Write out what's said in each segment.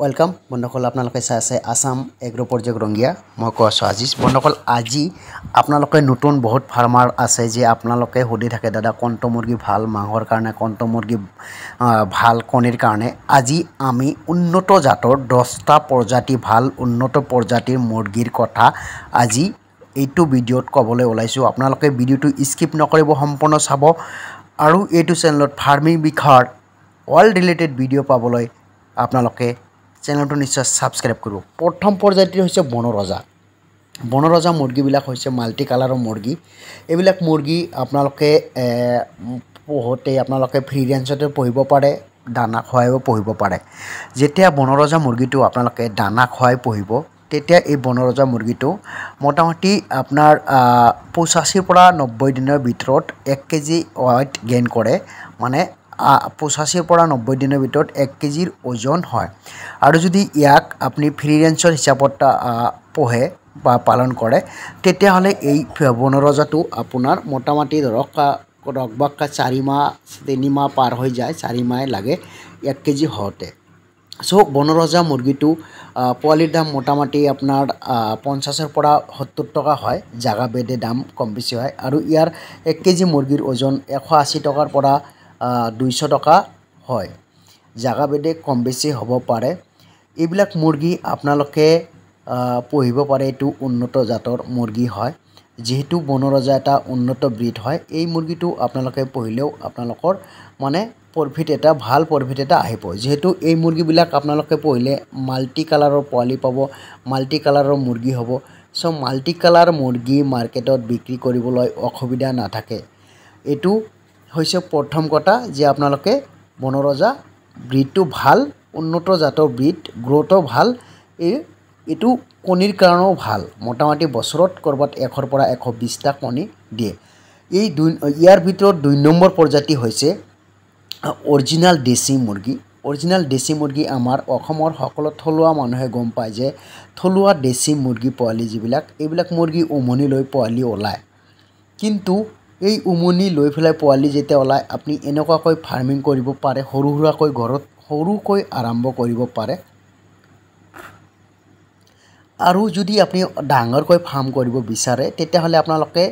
welcome বন্ধুসকল আপনাদের চাই আছে আসাম এগ্রো প্রজেক্ট রঙিয়া মই কো আছো আজিজ বন্ধুসকল আজি আপনাদের নতুন বহুত ফার্মার আছে যে আপনাদের সুদি থাকে দাদা কণ্ঠ মুরগি ভাল মাংসর কারণে কণ্ঠ মুরগি ভাল কণির কারণে আজি আমি উন্নত জাতর দশটা প্রজাতি ভাল উন্নত প্রজাতির মুরগির কথা আজি এইটো ভিডিওত কবলে ওলাইছো আপনাদের ভিডিওটি স্কিপ নকরব সম্পূর্ণ চাব আর এই চ্যানেলত ফার্মিং বিষয় অল রিলেটেড ভিডিও পাবলে আপনাদের চেনেলটো নিশ্চয় ছাবস্ক্ৰাইব কৰিব প্ৰথম প্ৰজাতিটো হৈছে বনৰজা বনৰজা মুৰ্গীবিলাক হৈছে মাল্টি কালাৰৰ মুৰ্গী এইবিলাক মুৰ্গী আপোনালোকে পোহতেই আপোনালোকে ফ্ৰী ৰেঞ্জতে পুহিব পাৰে দানা খুৱাইও পুহিব পাৰে যেতিয়া বনৰজা মুৰ্গীটো আপোনালোকে দানা খুৱাই পুহিব তেতিয়া এই বনৰজা মুৰ্গীটো মোটামুটি আপোনাৰ পঁচাশীৰ পৰা নব্বৈ দিনৰ ভিতৰত এক কেজি ৱেইট গেইন কৰে মানে পঁচাশীৰ পৰা নব্বৈ দিনৰ ভিতৰত এক কেজিৰ ওজন হয় আৰু যদি ইয়াক আপুনি ফ্ৰী ৰেঞ্চৰ হিচাপত পোহে বা পালন কৰে তেতিয়াহ'লে এই বনৰজাটো আপোনাৰ মোটামুটি ধৰক ৰক বাক চাৰিমাহ তিনিমাহ পাৰ হৈ যায় চাৰিমাহে লাগে এক কেজি হওঁতে চ' বনৰজা মুৰ্গীটো পোৱালিৰ দাম মোটামুটি আপোনাৰ পঞ্চাছৰ পৰা সত্তৰ টকা হয় জাগা বেদে দাম কম বেছি হয় আৰু ইয়াৰ এক কেজি মুৰ্গীৰ ওজন এশ আশী টকাৰ পৰা দুইশ টকা হয় জাগাভেদে কম বেছি হ'ব পাৰে এইবিলাক মুৰ্গী আপোনালোকে পুহিব পাৰে এইটো উন্নত জাতৰ মুৰ্গী হয় যিহেতু বনৰজা এটা উন্নত ব্ৰীড হয় এই মুৰ্গীটো আপোনালোকে পুহিলেও আপোনালোকৰ মানে প্ৰফিট এটা ভাল প্ৰফিট এটা আহিব যিহেতু এই মুৰ্গীবিলাক আপোনালোকে পুহিলে মাল্টি কালাৰৰ পোৱালি পাব মাল্টি কালাৰৰ মুৰ্গী হ'ব চ' মাল্টি কালাৰ মুৰ্গী মাৰ্কেটত বিক্ৰী কৰিবলৈ অসুবিধা নাথাকে এইটো হৈছে প্ৰথম কথা যে আপোনালোকে বনৰজা ব্ৰীডটো ভাল উন্নত জাতৰ ব্ৰীড গ্ৰ'থো ভাল এই এইটো কণীৰ কাৰণেও ভাল মোটামুটি বছৰত ক'ৰবাত এশৰ পৰা এশ বিছটা কণী দিয়ে এই দুই ইয়াৰ ভিতৰত দুই নম্বৰ প্ৰজাতি হৈছে অৰিজিনেল দেশী মুৰ্গী অৰিজিনেল দেশী মুৰ্গী আমাৰ অসমৰ সকলো থলুৱা মানুহে গম পায় যে থলুৱা দেশী মুৰ্গী পোৱালি যিবিলাক এইবিলাক মুৰ্গী উমনি লৈ পোৱালি ওলায় কিন্তু এই উমনি লৈ পেলাই পোৱালি যেতিয়া ওলায় আপুনি এনেকুৱাকৈ ফাৰ্মিং কৰিব পাৰে সৰু সুৰাকৈ ঘৰত সৰুকৈ আৰম্ভ কৰিব পাৰে আৰু যদি আপুনি ডাঙৰকৈ ফাৰ্ম কৰিব বিচাৰে তেতিয়াহ'লে আপোনালোকে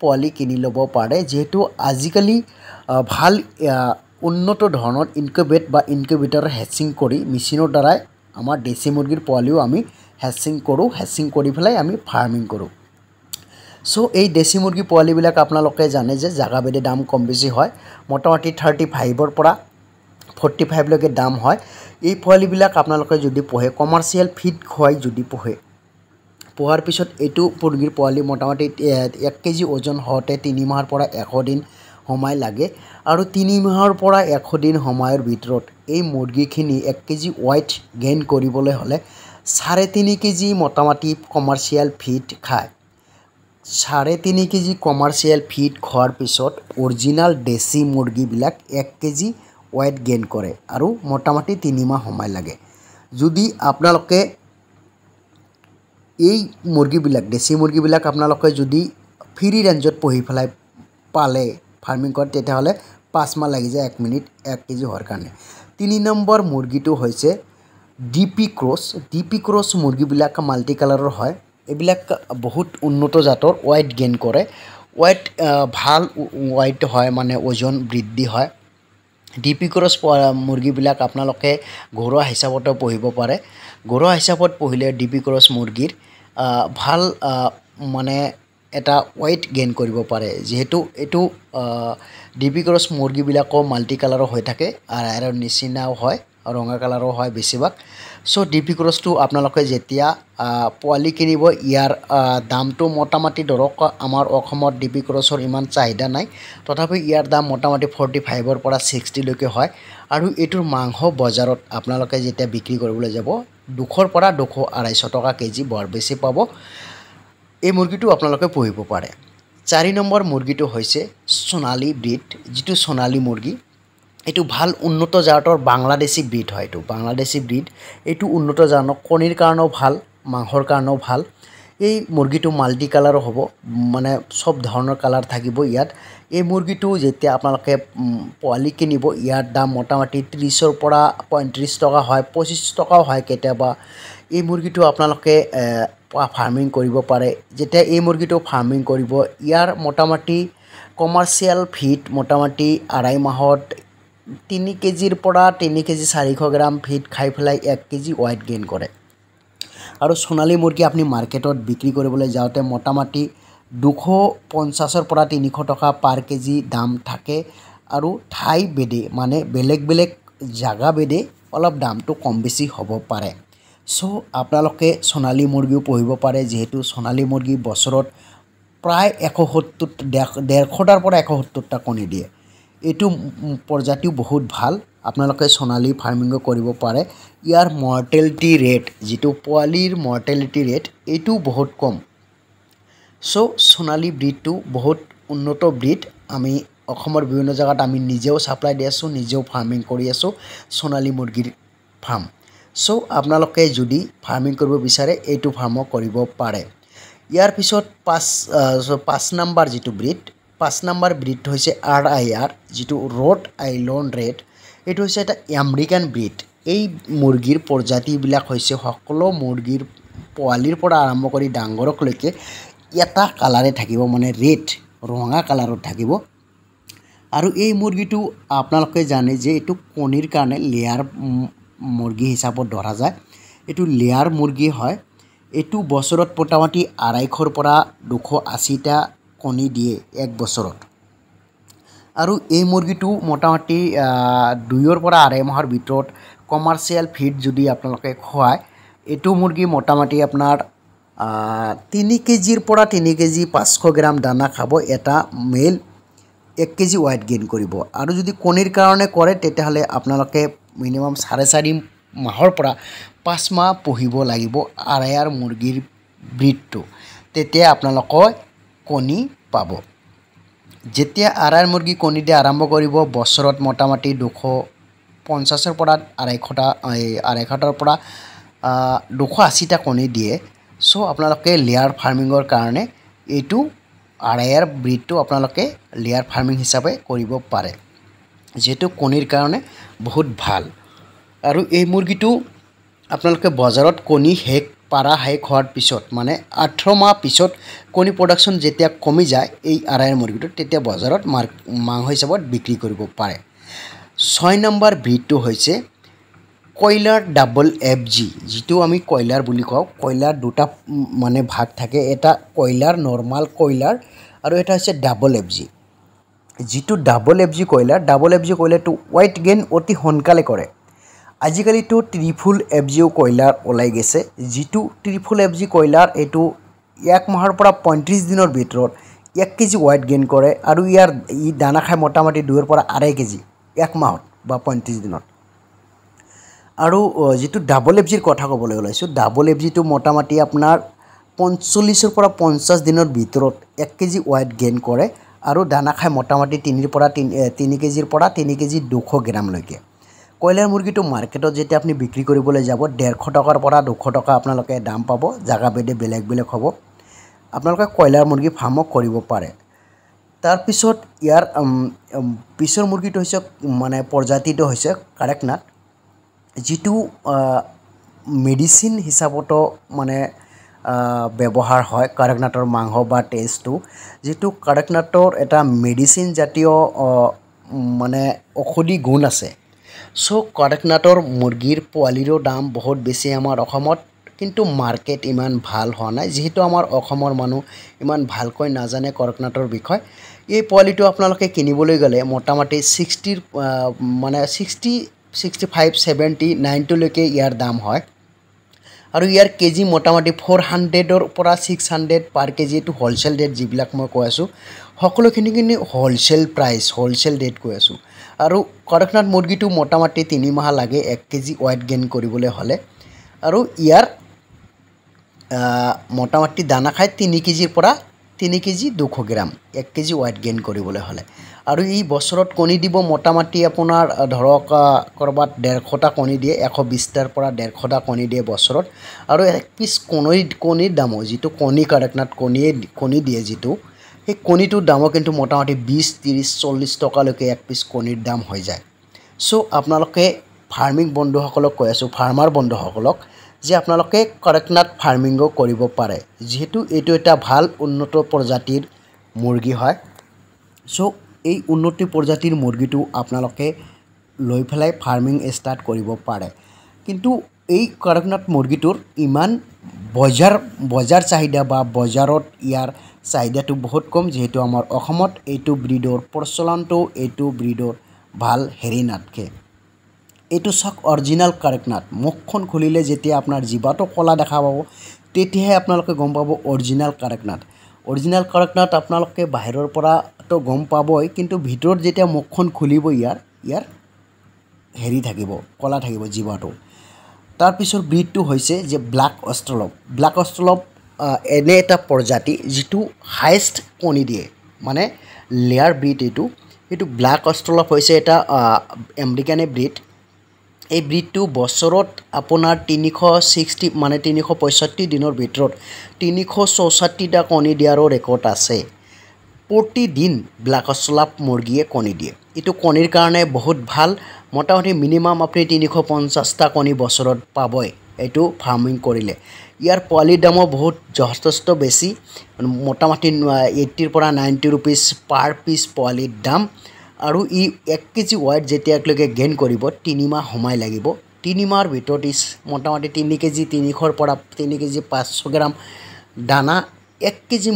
পোৱালি কিনি ল'ব পাৰে যিহেতু আজিকালি ভাল উন্নত ধৰণৰ ইনকুবেট বা ইনকুবেটাৰ হেচিং কৰি মেচিনৰ দ্বাৰাই আমাৰ দেশী মুৰ্গীৰ পোৱালিও আমি হেচিং কৰোঁ হেচিং কৰি পেলাই আমি ফাৰ্মিং কৰোঁ চ' এই দেশী মুৰ্গী পোৱালিবিলাক আপোনালোকে জানে যে জাগাভেদে দাম কম বেছি হয় মোটামুটি থাৰ্টি ফাইভৰ পৰা ফৰ্টি ফাইভলৈকে দাম হয় এই পোৱালিবিলাক আপোনালোকে যদি পোহে কমাৰ্চিয়েল ফিট খুৱাই যদি পোহে পোহাৰ পিছত এইটো মুৰ্গীৰ পোৱালি মোটামুটি এক কেজি ওজন হওঁতে তিনি মাহৰ পৰা এশ দিন সময় লাগে আৰু তিনি মাহৰ পৰা এশ দিন সময়ৰ ভিতৰত এই মুৰ্গীখিনি এক কেজি ৱাইট গেইন কৰিবলৈ হ'লে চাৰে তিনি কেজি মোটামুটি কমাৰ্চিয়েল ফিট খায় চাৰে তিনি কেজি কমাৰ্চিয়েল ফিট খোৱাৰ পিছত অৰিজিনেল দেশী মুৰ্গীবিলাক এক কেজি ৱেট গেইন কৰে আৰু মোটামুটি তিনিমাহ সময় লাগে যদি আপোনালোকে এই মুৰ্গীবিলাক দেশী মুৰ্গীবিলাক আপোনালোকে যদি ফ্ৰী ৰেঞ্জত পুহি পেলাই পালে ফাৰ্মিং কৰে তেতিয়াহ'লে পাঁচমাহ লাগি যায় এক মিনিট এক কেজি হোৱাৰ কাৰণে তিনি নম্বৰ মুৰ্গীটো হৈছে ডিপি ক্ৰছ ডিপি ক্ৰছ মুৰ্গীবিলাক মাল্টি কালাৰৰ হয় এইবিলাক বহুত উন্নত জাতৰ ৱাইট গেইন কৰে ৱাইট ভাল ৱাইট হয় মানে ওজন বৃদ্ধি হয় ডি পি ক্ৰছ মুৰ্গীবিলাক আপোনালোকে ঘৰুৱা হিচাপতো পুহিব পাৰে ঘৰুৱা হিচাপত পুহিলে পি ক্ৰছ মুৰ্গীৰ ভাল মানে এটা ৱাইট গেইন কৰিব পাৰে যিহেতু এইটো ডি পি ক্ৰছ মুৰ্গীবিলাকো মাল্টি কালাৰো হৈ থাকে আৰু নিচিনাও হয় ৰঙা কালাৰো হয় বেছিভাগ চ' ডিপি ক্ৰছটো আপোনালোকে যেতিয়া পোৱালি কিনিব ইয়াৰ দামটো মোটামুটি ধৰক আমাৰ অসমত ডিপি ক্ৰছৰ ইমান চাহিদা নাই তথাপি ইয়াৰ দাম মোটামুটি ফৰ্টি ফাইভৰ পৰা ছিক্সটিলৈকে হয় আৰু এইটোৰ মাংস বজাৰত আপোনালোকে যেতিয়া বিক্ৰী কৰিবলৈ যাব দুশৰ পৰা দুশ আঢ়াইশ টকা কেজি বৰ বেছি পাব এই মুৰ্গীটো আপোনালোকে পুহিব পাৰে চাৰি নম্বৰ মুৰ্গীটো হৈছে সোণালী ব্ৰীড যিটো সোণালী মুৰ্গী এইটো ভাল উন্নত জাতৰ বাংলাদেশী ব্ৰীড হয় এইটো বাংলাদেশী ব্ৰীড এইটো উন্নত জাতৰ কণীৰ কাৰণেও ভাল মাংসৰ কাৰণেও ভাল এই মুৰ্গীটো মাল্টি কালাৰো হ'ব মানে চব ধৰণৰ কালাৰ থাকিব ইয়াত এই মুৰ্গীটো যেতিয়া আপোনালোকে পোৱালি কিনিব ইয়াৰ দাম মোটামুটি ত্ৰিছৰ পৰা পঁয়ত্ৰিছ টকা হয় পঁচিছ টকাও হয় কেতিয়াবা এই মুৰ্গীটো আপোনালোকে ফাৰ্মিং কৰিব পাৰে যেতিয়া এই মুৰ্গীটো ফাৰ্মিং কৰিব ইয়াৰ মোটামুটি কমাৰ্চিয়েল ফিট মোটামুটি আঢ়াই মাহত তিনি কেজিৰ পৰা তিনি কেজি চাৰিশ গ্ৰাম ফিট খাই পেলাই এক কেজি ৱেইট গেইন কৰে আৰু সোণালী মুৰ্গী আপুনি মাৰ্কেটত বিক্ৰী কৰিবলৈ যাওঁতে মোটামুটি দুশ পঞ্চাছৰ পৰা তিনিশ টকা পাৰ কেজি দাম থাকে আৰু ঠাই ভেদে মানে বেলেগ বেলেগ জেগা ভেদে অলপ দামটো কম বেছি হ'ব পাৰে চ' আপোনালোকে সোণালী মুৰ্গীও পুহিব পাৰে যিহেতু সোণালী মুৰ্গী বছৰত প্ৰায় এশ সত্তৰ ডেৰশটাৰ পৰা এশ সত্তৰটা কণী দিয়ে এইটো প্ৰজাতিও বহুত ভাল আপোনালোকে সোণালী ফাৰ্মিঙো কৰিব পাৰে ইয়াৰ মৰ্টেলিটি ৰেট যিটো পোৱালিৰ মৰ্টেলিটি ৰেট এইটো বহুত কম চ' সোণালী ব্ৰীডটো বহুত উন্নত ব্ৰীড আমি অসমৰ বিভিন্ন জেগাত আমি নিজেও ছাপ্লাই দি আছোঁ নিজেও ফাৰ্মিং কৰি আছোঁ সোণালী মুৰ্গীৰ ফাৰ্ম চ' আপোনালোকে যদি ফাৰ্মিং কৰিব বিচাৰে এইটো ফাৰ্মো কৰিব পাৰে ইয়াৰ পিছত পাঁচ পাঁচ নম্বৰ যিটো ব্ৰীড পাঁচ নম্বৰ ব্ৰিড হৈছে আৰ আই আৰ যিটো ৰড আইলন ৰেড এইটো হৈছে এটা আমেৰিকান ব্ৰিড এই মুৰ্গীৰ প্ৰজাতিবিলাক হৈছে সকলো মুৰ্গীৰ পোৱালিৰ পৰা আৰম্ভ কৰি ডাঙৰকলৈকে এটা কালাৰে থাকিব মানে ৰেড ৰঙা কালাৰত থাকিব আৰু এই মুৰ্গীটো আপোনালোকে জানে যে এইটো কণীৰ কাৰণে লেয়াৰ মুৰ্গী হিচাপত ধৰা যায় এইটো লেয়াৰ মুৰ্গী হয় এইটো বছৰত মোটামুটি আঢ়াইশৰ পৰা দুশ আশীটা কণী দিয়ে এক বছৰত আৰু এই মুৰ্গীটো মোটামুটি দুইৰ পৰা আঢ়ৈ মাহৰ ভিতৰত কমাৰ্চিয়েল ফিড যদি আপোনালোকে খুৱায় এইটো মুৰ্গী মোটামুটি আপোনাৰ তিনি কেজিৰ পৰা তিনি কেজি পাঁচশ গ্ৰাম দানা খাব এটা মেইল এক কেজি ৱেইট গেইন কৰিব আৰু যদি কণীৰ কাৰণে কৰে তেতিয়াহ'লে আপোনালোকে মিনিমাম চাৰে চাৰি মাহৰ পৰা পাঁচ মাহ পুহিব লাগিব আৰায়াৰ মুৰ্গীৰ ব্ৰীডটো তেতিয়া আপোনালোকৰ কণী পাব যেতিয়া আড়াইৰ মুৰ্গী কণী দিয়া আৰম্ভ কৰিব বছৰত মোটামুটি দুশ পঞ্চাছৰ পৰা আঢ়ৈশটা এই আঢ়ৈশটাৰ পৰা দুশ আশীটা কণী দিয়ে চ' আপোনালোকে লেয়াৰ ফাৰ্মিঙৰ কাৰণে এইটো আড়াইৰ ব্ৰীডটো আপোনালোকে লেয়াৰ ফাৰ্মিং হিচাপে কৰিব পাৰে যিহেতু কণীৰ কাৰণে বহুত ভাল আৰু এই মুৰ্গীটো আপোনালোকে বজাৰত কণী শেষ পাৰা হাইক হোৱাৰ পিছত মানে আঠৰ মাহ পিছত কণী প্ৰডাকশ্যন যেতিয়া কমি যায় এই আড়াইৰ মুৰ্গীটো তেতিয়া বজাৰত মাৰ্ক মাংস হিচাপত বিক্ৰী কৰিব পাৰে ছয় নম্বৰ ভিডটো হৈছে কয়লাৰ ডাবল এফ জি যিটো আমি কয়লাৰ বুলি কওঁ কয়লাৰ দুটা মানে ভাগ থাকে এটা কয়লাৰ নৰ্মাল কয়লাৰ আৰু এটা হৈছে ডাবল এফ জি যিটো double F G Kuroiler double F G কয়লাৰটো ৱাইট গেইন অতি সোনকালে কৰে আজিকালিতো ট্ৰিফুল এফ জিও কয়লাৰ ওলাই গৈছে যিটো ট্ৰিফুল এফ জি কয়লাৰ এইটো এক মাহৰ পৰা পঁয়ত্ৰিছ দিনৰ ভিতৰত এক কেজি ৱেইট গেইন কৰে আৰু ইয়াৰ ই দানা খাই মোটামুটি দুইৰ পৰা আঢ়ৈ কেজি এক মাহত বা পঁয়ত্ৰিছ দিনত আৰু যিটো ডাবল এফ জিৰ কথা ক'বলৈ ওলাইছোঁ ডাবল এফ জিটো মোটামুটি আপোনাৰ পঞ্চল্লিছৰ পৰা পঞ্চাছ দিনৰ ভিতৰত এক কেজি ৱেইট গেইন কৰে আৰু দানা খাই মোটামুটি তিনিৰ পৰা তিনি তিনি কেজিৰ পৰা তিনি কেজি দুশ গ্ৰামলৈকে কয়লাৰ মুৰ্গীটো মাৰ্কেটত যেতিয়া আপুনি বিক্ৰী কৰিবলৈ যাব ডেৰশ টকাৰ পৰা দুশ টকা আপোনালোকে দাম পাব বেদে বেলেগ বেলেগ হ'ব আপোনালোকে কয়লাৰ মুৰ্গী ফাৰ্মো কৰিব পাৰে তাৰপিছত ইয়াৰ পিছৰ মুৰ্গীটো হৈছে মানে প্ৰজাতিটো হৈছে কাৰেকনাথ যিটো মেডিচিন হিচাপতো মানে ব্যৱহাৰ হয় কাৰেকনাথৰ মাংস বা টেষ্টটো যিটো কাৰেকনাথৰ এটা মেডিচিন জাতীয় মানে ঔষধি গুণ আছে চ' কড়কনাথৰ মুৰ্গীৰ পোৱালিৰো দাম বহুত বেছি আমাৰ অসমত কিন্তু মাৰ্কেট ইমান ভাল হোৱা নাই যিহেতু আমাৰ অসমৰ মানুহ ইমান ভালকৈ নাজানে কড়কনাথৰ বিষয়ে এই পোৱালিটো আপোনালোকে কিনিবলৈ গ'লে মোটামুটি ছিক্সটিৰ মানে ছিক্সটি ছিক্সটি ফাইভ ছেভেণ্টি নাইনটোলৈকে ইয়াৰ দাম হয় আৰু ইয়াৰ কেজি মোটামুটি ফ'ৰ হাণ্ড্ৰেডৰ পৰা ছিক্স হাণ্ড্ৰেড পাৰ কেজি এইটো হ'লচেল ৰেট যিবিলাক মই কৈ আছোঁ সকলোখিনি কিন্তু হ'লচেল প্ৰাইচ হ'লচেল ৰেট কৈ আছোঁ আৰু কড়কনাথ মুৰ্গীটো মোটামুটি তিনিমাহ লাগে এক কেজি ৱেইট গেইন কৰিবলৈ হ'লে আৰু ইয়াৰ মোটামুটি দানা খাই তিনি কেজিৰ পৰা তিনি কেজি দুশ গ্ৰাম এক কেজি ৱেইট গেইন কৰিবলৈ হ'লে আৰু ই বছৰত কণী দিব মোটামুটি আপোনাৰ ধৰক ক'ৰবাত ডেৰশটা কণী দিয়ে এশ বিছটাৰ পৰা ডেৰশটা কণী দিয়ে বছৰত আৰু এক পিছ কণীৰ কণীৰ দামো যিটো কণী কাৰেকনাথ কণীয়ে কণী দিয়ে যিটো সেই কণীটোৰ দামো কিন্তু মোটামুটি বিছ ত্ৰিছ চল্লিছ টকালৈকে এক পিচ কণীৰ দাম হৈ যায় চ' আপোনালোকে ফাৰ্মিং বন্ধুসকলক কৈ আছোঁ ফাৰ্মাৰ বন্ধুসকলক যে আপোনালোকে কড়কনাথ ফাৰ্মিঙো কৰিব পাৰে যিহেতু এইটো এটা ভাল উন্নত প্ৰজাতিৰ মুৰ্গী হয় চ' এই উন্নতি প্ৰজাতিৰ মুৰ্গীটো আপোনালোকে লৈ পেলাই ফাৰ্মিং ষ্টাৰ্ট কৰিব পাৰে কিন্তু এই কড়কনাথ মুৰ্গীটোৰ ইমান বজাৰ বজাৰ চাহিদা বা বজাৰত ইয়াৰ চাহিদাটো বহুত কম যিহেতু আমাৰ অসমত এইটো ব্ৰীডৰ প্ৰচলনটো এইটো ব্ৰীডৰ ভাল হেৰি নাথকে এইটো চাওক অৰিজিনেল কাৰেকনাথ মুখখন খুলিলে যেতিয়া আপোনাৰ জীৱাটো ক'লা দেখা পাব তেতিয়াহে আপোনালোকে গম পাব অৰিজিনেল কাৰেকনাথ অৰিজিনেল কাৰেকনাথ আপোনালোকে বাহিৰৰ পৰাতো গম পাবই কিন্তু ভিতৰত যেতিয়া মুখখন খুলিব ইয়াৰ ইয়াৰ হেৰি থাকিব ক'লা থাকিব জীৱাটো তাৰ পিছৰ ব্ৰীডটো হৈছে যে ব্লাক অষ্ট্ৰলপ ব্লাক অষ্ট্ৰলপ এনে এটা প্ৰজাতি যিটো হাইষ্ট কণী দিয়ে মানে লেয়াৰ ব্ৰীড এইটো সেইটো ব্লাক অষ্ট্ৰলপ হৈছে এটা এমেৰিকানে ব্ৰীড এই ব্ৰীডটো বছৰত আপোনাৰ তিনিশ ছিক্সটি মানে তিনিশ পঁয়ষষ্ঠি দিনৰ ভিতৰত তিনিশ চৌষষ্ঠিটা কণী দিয়াৰো ৰেকৰ্ড আছে প্ৰতিদিন ব্লাক অষ্ট্ৰলপ মুৰ্গীয়ে কণী দিয়ে এইটো কণীৰ কাৰণে বহুত ভাল মোটামুটি মিনিমাম আপুনি তিনিশ পঞ্চাছটা কণী বছৰত পাবই এইটো ফাৰ্মিং কৰিলে ইয়াৰ পোৱালিৰ দামো বহুত যথেষ্ট বেছি মোটামুটি এইট্টিৰ পৰা নাইণ্টি ৰুপিজ পাৰ পিচ পোৱালিৰ দাম আৰু ই এক কেজি ৱাইট যেতিয়ালৈকে গেইন কৰিব তিনিমাহ সোমাই লাগিব তিনিমাহৰ ভিতৰত ইচ মোটামুটি তিনি কেজি তিনিশৰ পৰা তিনি কেজি পাঁচশ গ্ৰাম দানা এক কেজি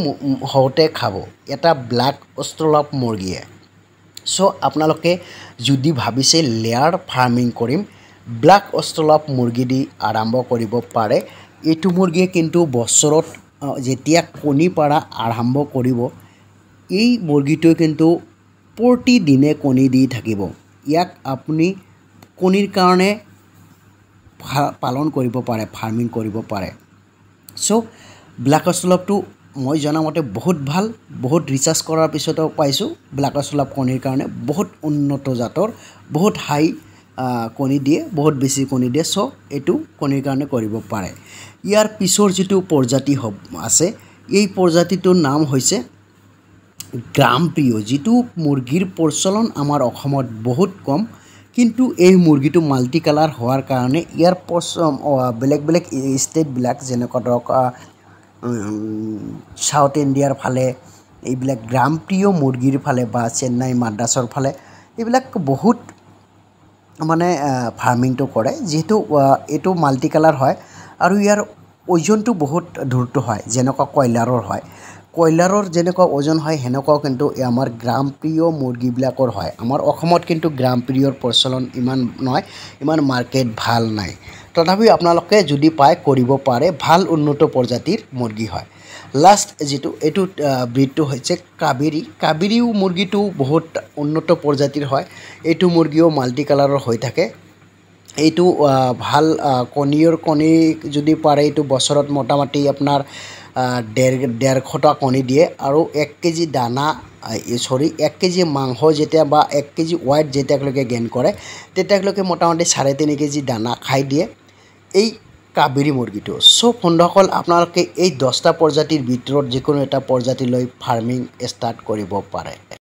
হওঁতে খাব এটা ব্লাক অষ্ট্ৰলপ মুৰ্গীয়ে চ' আপোনালোকে যদি ভাবিছে লেয়াৰ ফাৰ্মিং কৰিম ব্লাক অষ্ট্ৰলপ মুৰ্গী দি আৰম্ভ কৰিব পাৰে এইটো মুৰ্গীয়ে কিন্তু বছৰত যেতিয়া কণী পৰা আৰম্ভ কৰিব এই মুৰ্গীটোৱে কিন্তু প্ৰতিদিনে কণী দি থাকিব ইয়াক আপুনি কণীৰ কাৰণে পালন কৰিব পাৰে ফাৰ্মিং কৰিব পাৰে চ' ব্লাক অষ্ট্ৰলপটো মই জনামতে বহুত ভাল বহুত ৰিচাৰ্জ কৰাৰ পিছতো পাইছোঁ ব্লাক ৰাছলাপ কণীৰ কাৰণে বহুত উন্নত জাতৰ বহুত হাই কণী দিয়ে বহুত বেছি কণী দিয়ে চ' এইটো কণীৰ কাৰণে কৰিব পাৰে ইয়াৰ পিছৰ যিটো প্ৰজাতি হব আছে এই প্ৰজাতিটোৰ নাম হৈছে গ্ৰাম প্ৰিয় যিটো মুৰ্গীৰ প্ৰচলন আমাৰ অসমত বহুত কম কিন্তু এই মুৰ্গীটো মাল্টি কালাৰ হোৱাৰ কাৰণে ইয়াৰ প্ৰচ বেলেগ বেলেগ ষ্টেটবিলাক যেনেকুৱা ধৰক ছাউথ ইণ্ডিয়াৰ ফালে এইবিলাক গ্ৰামপ্ৰিয় মুৰ্গীৰ ফালে বা চেন্নাই মাদ্ৰাছৰ ফালে এইবিলাক বহুত মানে ফাৰ্মিংটো কৰে যিহেতু এইটো মাল্টি কালাৰ হয় আৰু ইয়াৰ ওজনটো বহুত দূৰটো হয় যেনেকুৱা কয়লাৰৰ হয় কয়লাৰৰ যেনেকুৱা ওজন হয় সেনেকুৱাও কিন্তু আমাৰ গ্ৰামপ্ৰিয় মুৰ্গীবিলাকৰ হয় আমাৰ অসমত কিন্তু গ্ৰামপ্ৰিয়ৰ প্ৰচলন ইমান নহয় ইমান মাৰ্কেট ভাল নাই তথাপিও আপোনালোকে যদি পায় কৰিব পাৰে ভাল উন্নত প্ৰজাতিৰ মুৰ্গী হয় লাষ্ট যিটো এইটো ব্ৰীডটো হৈছে কাবেৰী কাবেৰীও মুৰ্গীটো বহুত উন্নত প্ৰজাতিৰ হয় এইটো মুৰ্গীও মাল্টি কালাৰৰ হৈ থাকে এইটো ভাল কণীৰ কণী যদি পাৰে এইটো বছৰত মোটামুটি আপোনাৰ ডেৰ ডেৰশ টকা কণী দিয়ে আৰু এক কেজি দানা চৰি এক কেজি মাংস যেতিয়া বা এক কেজি ৱাইট যেতিয়ালৈকে গেইন কৰে তেতিয়ালৈকে মোটামুটি চাৰে তিনি কেজি দানা খাই দিয়ে এই কাবেৰী মুৰ্গীটো চ' বন্ধুসকল আপোনালোকে এই দহটা প্ৰজাতিৰ ভিতৰত যিকোনো এটা প্ৰজাতিলৈ ফাৰ্মিং ষ্টাৰ্ট কৰিব পাৰে